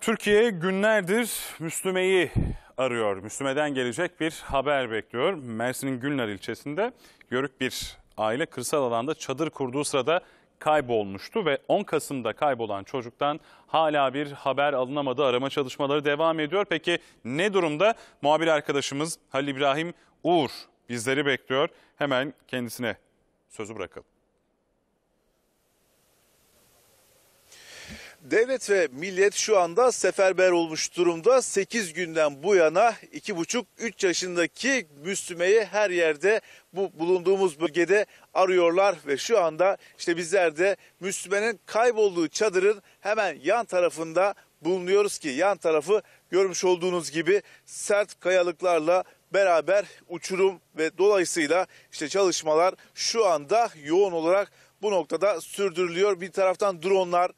Türkiye günlerdir Müslüme'yi arıyor. Müslüme'den gelecek bir haber bekliyor. Mersin'in Günler ilçesinde yörük bir aile kırsal alanda çadır kurduğu sırada kaybolmuştu ve 10 Kasım'da kaybolan çocuktan hala bir haber alınamadı. Arama çalışmaları devam ediyor. Peki ne durumda? Muhabir arkadaşımız Halil İbrahim Uğur bizleri bekliyor. Hemen kendisine sözü bırakalım. Devlet ve millet şu anda seferber olmuş durumda. 8 günden bu yana 2,5-3 yaşındaki Müslüme'yi her yerde bu bulunduğumuz bölgede arıyorlar ve şu anda işte bizler de Müslüme'nin kaybolduğu çadırın hemen yan tarafında bulunuyoruz ki yan tarafı görmüş olduğunuz gibi sert kayalıklarla beraber uçurum ve dolayısıyla işte çalışmalar şu anda yoğun olarak bu noktada sürdürülüyor. Bir taraftan dronlar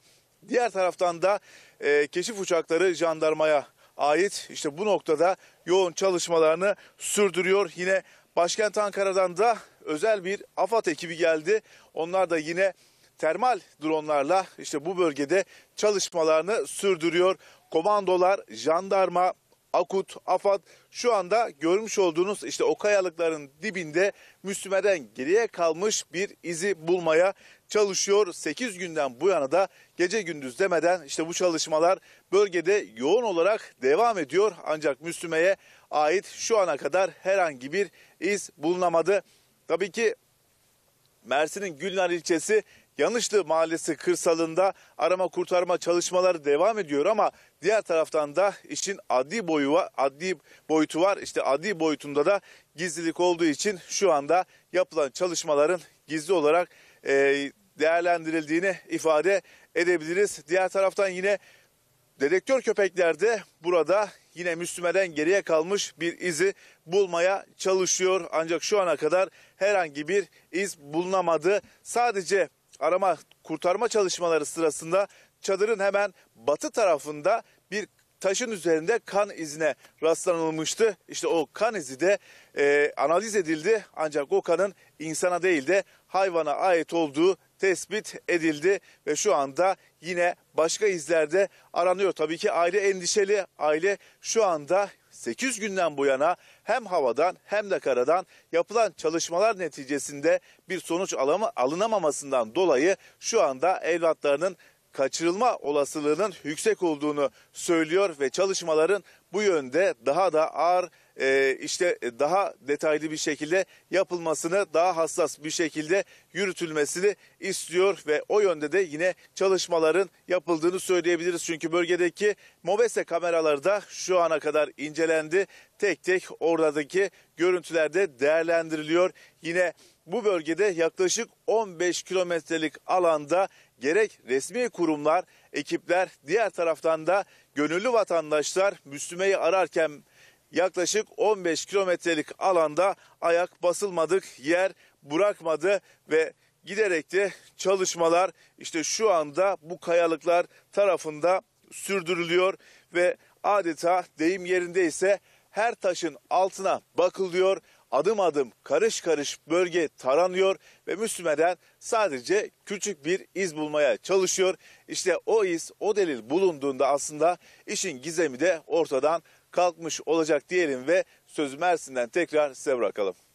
Diğer taraftan da e, keşif uçakları jandarmaya ait işte bu noktada yoğun çalışmalarını sürdürüyor. Yine başkent Ankara'dan da özel bir AFAD ekibi geldi. Onlar da yine termal dronlarla işte bu bölgede çalışmalarını sürdürüyor. Komandolar, jandarma, AKUT, Afat, şu anda görmüş olduğunuz işte o kayalıkların dibinde Müslüme'den geriye kalmış bir izi bulmaya çalışıyor. 8 günden bu yana da gece gündüz demeden işte bu çalışmalar bölgede yoğun olarak devam ediyor. Ancak Müslüme'ye ait şu ana kadar herhangi bir iz bulunamadı. Tabii ki Mersin'in Gülnar ilçesi Yanlışlı Mahallesi kırsalında arama kurtarma çalışmaları devam ediyor ama diğer taraftan da işin adli boyu var, adli boyutu var. İşte adli boyutunda da gizlilik olduğu için şu anda yapılan çalışmaların gizli olarak e, değerlendirildiğini ifade edebiliriz. Diğer taraftan yine dedektör köpekler de burada yine Müslüme'den geriye kalmış bir izi bulmaya çalışıyor. Ancak şu ana kadar herhangi bir iz bulunamadı. Sadece arama kurtarma çalışmaları sırasında çadırın hemen batı tarafında bir taşın üzerinde kan izine rastlanılmıştı. İşte o kan izi de e, analiz edildi ancak o kanın insana değil de hayvana ait olduğu tespit edildi ve şu anda yine başka izlerde aranıyor. Tabii ki aile endişeli. Aile şu anda 8 günden bu yana hem havadan hem de karadan yapılan çalışmalar neticesinde bir sonuç alınamamasından dolayı şu anda evlatlarının kaçırılma olasılığının yüksek olduğunu söylüyor ve çalışmaların bu yönde daha da ağır e, işte daha detaylı bir şekilde yapılmasını daha hassas bir şekilde yürütülmesini istiyor ve o yönde de yine çalışmaların yapıldığını söyleyebiliriz. Çünkü bölgedeki Mobese kameraları da şu ana kadar incelendi. Tek tek oradaki görüntülerde değerlendiriliyor. Yine bu bölgede yaklaşık 15 kilometrelik alanda gerek resmi kurumlar, ekipler, diğer taraftan da gönüllü vatandaşlar Müslüme'yi ararken yaklaşık 15 kilometrelik alanda ayak basılmadık yer bırakmadı ve giderek de çalışmalar işte şu anda bu kayalıklar tarafında sürdürülüyor ve adeta deyim yerinde ise her taşın altına bakılıyor adım adım karış karış bölge taranıyor ve Müslümeden sadece küçük bir iz bulmaya çalışıyor. İşte o iz, o delil bulunduğunda aslında işin gizemi de ortadan kalkmış olacak diyelim ve sözü Mersin'den tekrar size bırakalım.